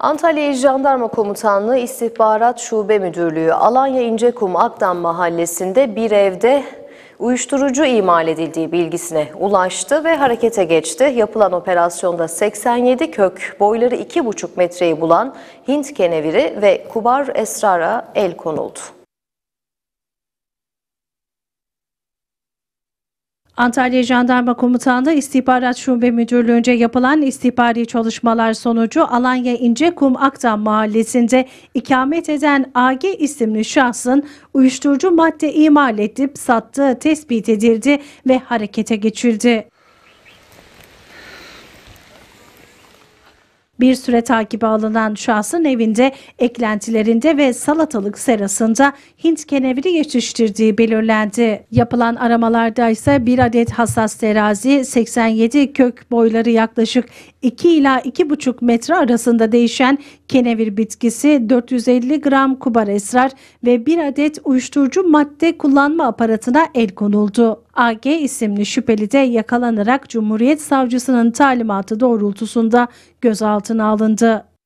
Antalya İl Jandarma Komutanlığı İstihbarat Şube Müdürlüğü Alanya İncekum Akdam Mahallesi'nde bir evde uyuşturucu imal edildiği bilgisine ulaştı ve harekete geçti. Yapılan operasyonda 87 kök, boyları 2,5 metreyi bulan Hint keneviri ve kubar esrara el konuldu. Antalya Jandarma Komutanlığı İstihbarat Şube Müdürlüğü'nce yapılan istihbari çalışmalar sonucu Alanya İnce Kum Akdam Mahallesi'nde ikamet eden AG isimli şahsın uyuşturucu madde imal edip sattığı tespit edildi ve harekete geçildi. Bir süre takibe alınan şahsın evinde eklentilerinde ve salatalık serasında Hint keneviri yetiştirdiği belirlendi. Yapılan aramalarda ise bir adet hassas terazi, 87 kök boyları yaklaşık 2 ila 2,5 metre arasında değişen kenevir bitkisi 450 gram kubar esrar ve 1 adet uyuşturucu madde kullanma aparatına el konuldu. AG isimli şüpheli de yakalanarak Cumhuriyet Savcısının talimatı doğrultusunda gözaltına alındı.